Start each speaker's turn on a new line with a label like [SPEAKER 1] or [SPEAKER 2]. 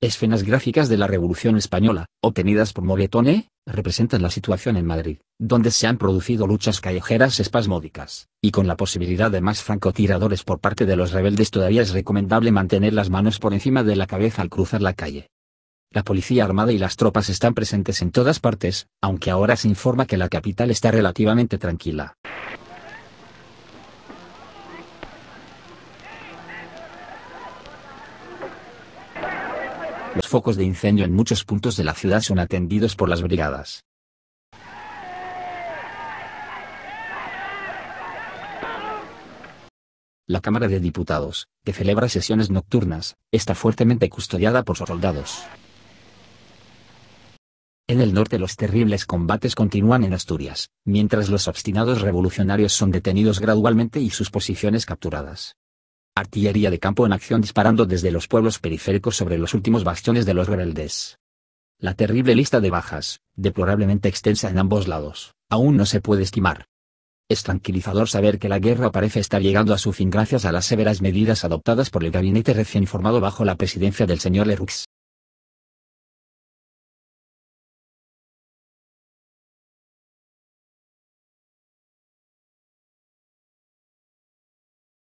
[SPEAKER 1] Escenas gráficas de la Revolución Española, obtenidas por Moguetone, representan la situación en Madrid, donde se han producido luchas callejeras espasmódicas, y con la posibilidad de más francotiradores por parte de los rebeldes todavía es recomendable mantener las manos por encima de la cabeza al cruzar la calle. La policía armada y las tropas están presentes en todas partes, aunque ahora se informa que la capital está relativamente tranquila. Los focos de incendio en muchos puntos de la ciudad son atendidos por las brigadas. La Cámara de Diputados, que celebra sesiones nocturnas, está fuertemente custodiada por sus soldados. En el norte los terribles combates continúan en Asturias, mientras los obstinados revolucionarios son detenidos gradualmente y sus posiciones capturadas. Artillería de campo en acción disparando desde los pueblos periféricos sobre los últimos bastiones de los rebeldes. La terrible lista de bajas, deplorablemente extensa en ambos lados, aún no se puede estimar. Es tranquilizador saber que la guerra parece estar llegando a su fin gracias a las severas medidas adoptadas por el gabinete recién formado bajo la presidencia del señor Lerux.